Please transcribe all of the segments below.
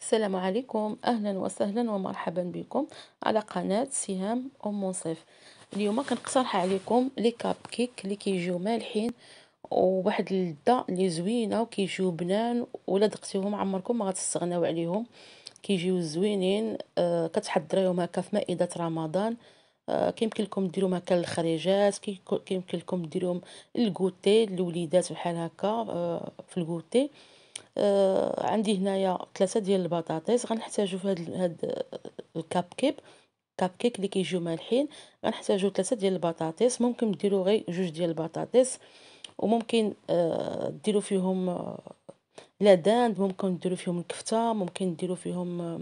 السلام عليكم اهلا وسهلا ومرحبا بكم على قناه سهام ام منصف اليوم كنقترح عليكم لي كاب كيك اللي كيجيو مالحين وواحد اللذه اللي زوينه وكيجيو بنان ولا دقتيهم عمركم ما غتستغناو عليهم كيجيو زوينين آه كتحضريهم هكا في مائده رمضان آه كيمكن لكم ديروهم هكا للخريجات كيمكن لكم ديروهم الكوتي للوليدات بحال هكا آه في الكوتي آه آه، عندي هنايا ثلاثة ديال البطاطس غنحتاجو في هاد هاد آه، الكاب كيب كاب كيك اللي كيجيو مالحين غنحتاجو ثلاثة ديال البطاطس ممكن ديرو غير جوج ديال البطاطس وممكن آه، ديرو فيهم لا داند ممكن ديرو فيهم الكفته ممكن ديرو فيهم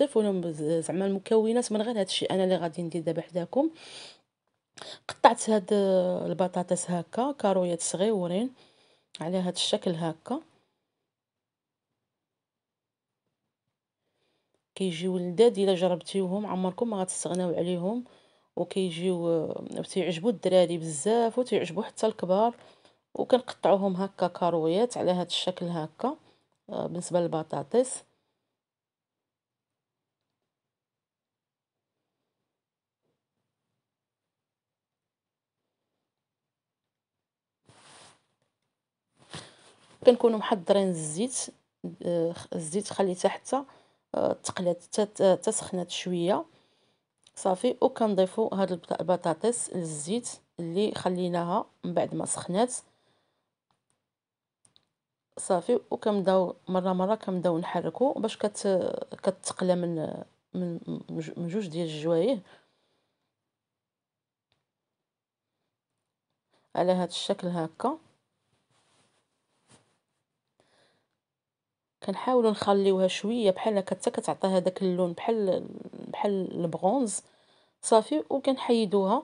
ضيفو لهم زعما المكونات من غير هادشي انا اللي غادي ندير دابا حداكم قطعت هاد البطاطس هكا كارويات صغيورين على هاد الشكل هكا كيجيو لذاذ الا جربتيوهم عمركم ما غتستغناو عليهم وكيجيو آه، تيعجبوا الدراري بزاف وتيعجبوا حتى الكبار وكنقطعوهم هكا كارويات على هذا الشكل هكا آه، بالنسبه للبطاطس كنكونوا محضرين الزيت آه، الزيت خليته حتى تقلات تسخنات شويه صافي وكنضيفو هاد البطاطس للزيت اللي خليناها من بعد ما سخنات صافي وكنبداو مره مره كنبداو نحركو باش كت كتقلى من من من جوج ديال الجوايه على هذا الشكل هكا كنحاولو نخليوها شوية بحال هكا تا كتعطي هداك اللون بحال بحال البرونز صافي وكنحيدوها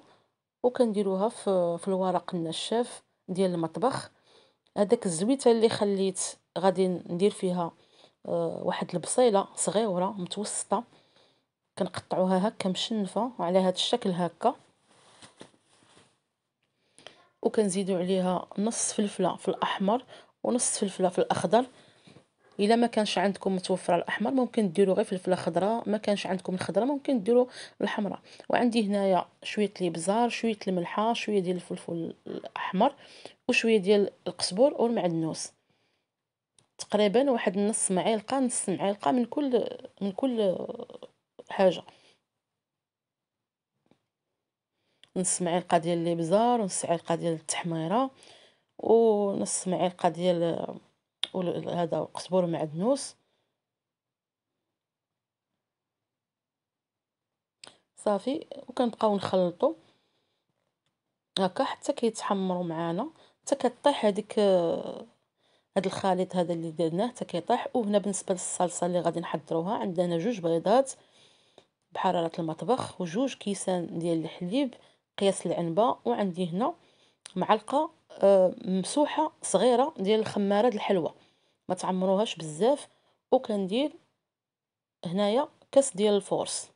وكنديروها في الورق النشاف ديال المطبخ هداك الزويته اللي خليت غادي ندير فيها آه، واحد البصيله صغيوره متوسطه كنقطعوها هكا مشنفه على هذا الشكل هكا وكنزيدو عليها نص فلفله في الاحمر ونص فلفله في الاخضر الا ما كانش عندكم متوفره الاحمر ممكن ديروا غير فلفله خضراء ما كانش عندكم الخضراء ممكن ديروا الحمراء وعندي هنايا شويه الابزار شويه الملحه شويه ديال الفلفل الاحمر وشويه ديال القزبر والمعدنوس تقريبا واحد نص معلقه نص معلقه من كل من كل حاجه نص معلقه ديال الابزار ونص معلقه ديال التحميره ونص معلقه ديال تقولوا هذا قزبر معدنوس صافي وكنبقاو نخلطو هكا حتى كيتحمروا معانا حتى كطيح هذيك هاد الخليط هذا اللي درناه حتى كيطيح وهنا بالنسبه للصلصه اللي غادي نحضروها عندنا جوج بيضات بحراره المطبخ وجوج كيسان ديال الحليب قياس العنبه وعندي هنا معلقه آه، مسوحه صغيره ديال الخماره د تعمروهاش بزاف وكندير هنايا كاس ديال الفورس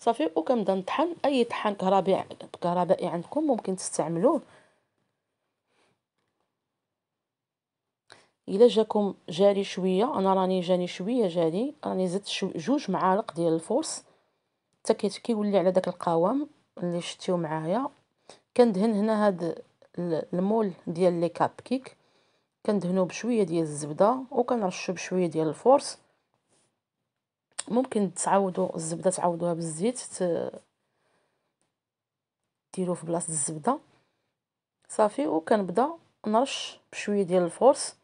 صافي وكنبدا نطحن اي طحان كهربائي كهربائي عندكم ممكن تستعملوه الا جاكم جاري شويه انا راني جاني شويه جاري راني زدت جوج معالق ديال الفورس حتى كيولي على داك القوام اللي شتيو معايا كندهن هنا هاد المول ديال لي كاب كيك كندهنو بشوية ديال الزبدة وكنرشو بشوية ديال الفورس ممكن تعاودو الزبدة تعاودوها بالزيت ديروه في بلاصة الزبدة صافي وكنبدا نرش بشوية ديال الفورس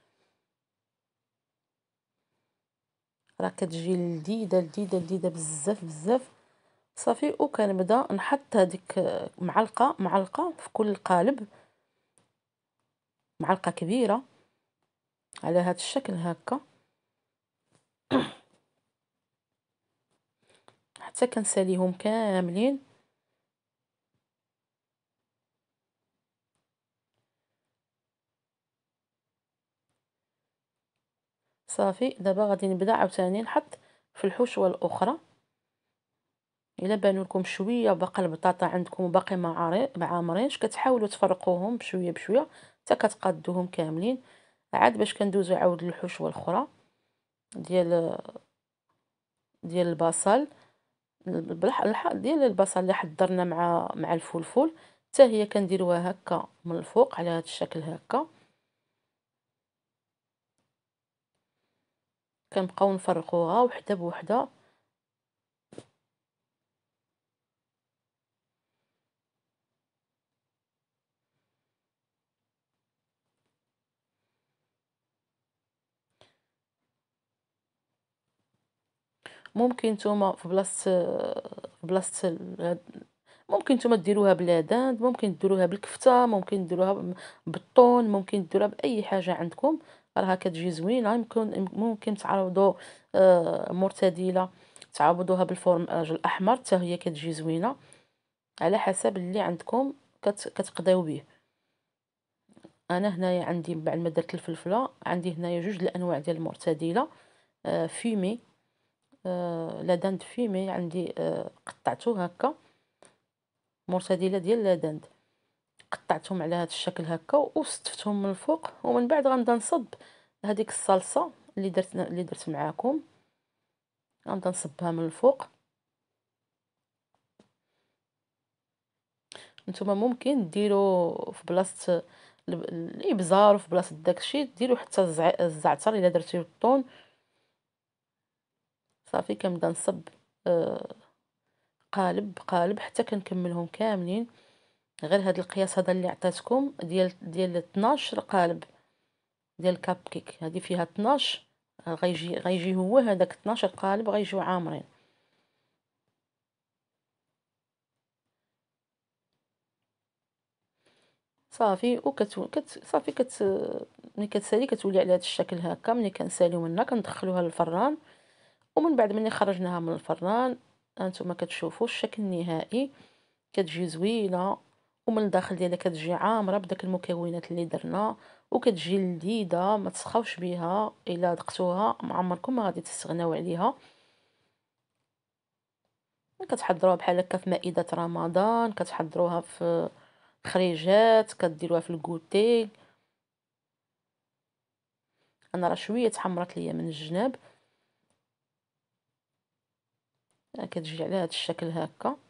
راه كتجي لذيذة لذيذة لذيذة بزاف بزاف صافي وكنبدا نحط هذيك معلقة معلقة في كل قالب معلقة كبيرة على هاد الشكل هكا حتى كنساليهم كاملين صافي دابا غادي نبدا عاوتاني نحط في الحشوه الاخرى الا بانوا لكم شويه باقا البطاطا عندكم باقي ما عامرينش كتحاولوا تفرقوهم بشويه بشويه حتى كتقادوهم كاملين عاد باش كندوزو عاود للحشوة الأخرى ديال ديال البصل بالحق ديال البصل اللي حضرنا مع مع الفلفل حتى هي كنديروها هكا من الفوق على هذا الشكل هكا كنبقاو نفرقوها وحده بوحده ممكن نتوما في بلاصة في بلاصة ممكن نتوما ديروها بالهداند ممكن ديروها بالكفتة ممكن ديروها بالطون ممكن ديروها بأي حاجة عندكم راها كتجي زوينة يمكن ممكن تعرضوا آه، مرتدلة تعوضوها بالفرماج الاحمر حتى هي كتجي زوينه على حسب اللي عندكم كتقضيو به انا هنايا عندي بعد ما درت الفلفله عندي هنايا جوج الانواع ديال المرتديله آه، فيمي آه، لاداند فيمي عندي آه، قطعته هكا مرتدله ديال داند قطعتهم على هذا الشكل هكا وصفتهم من الفوق ومن بعد غنبدا نصب هذيك الصلصه اللي درت اللي درت معاكم غنبدا نصبها من الفوق نتوما ممكن ديروا في بلاصه الابزار وفي بلاصه داكشي ديروا حتى الزعتر الا درتيه الطون صافي كنبدا نصب آه، قالب بقالب حتى كنكملهم كاملين غير هذا القياس هذا اللي عطاتكم ديال ديال 12 قالب ديال الكاب كيك هذه فيها 12 آه، غيجي غيجي هو هذاك 12 قالب غيجيو عامرين صافي وكت كت صافي كت ملي كتسالي كتولي على هذا الشكل هكا ملي كنساليو منها كندخلوها للفران ومن بعد ملي خرجناها من الفران هانتوما كتشوفو الشكل النهائي كتجي زوينة ومن الداخل ديالها كتجي عامرة بداك المكونات اللي درنا وكتجي لذيذة ما تسخوش بها الا ذقتوها معمركم عمركم ما غادي تستغناو عليها كتحضروها بحال هكا في مائدة رمضان كتحضروها في خريجات كديروها في الكوتي انا راه شويه تحمرت ليا من الجناب كتجي على هاد الشكل هكا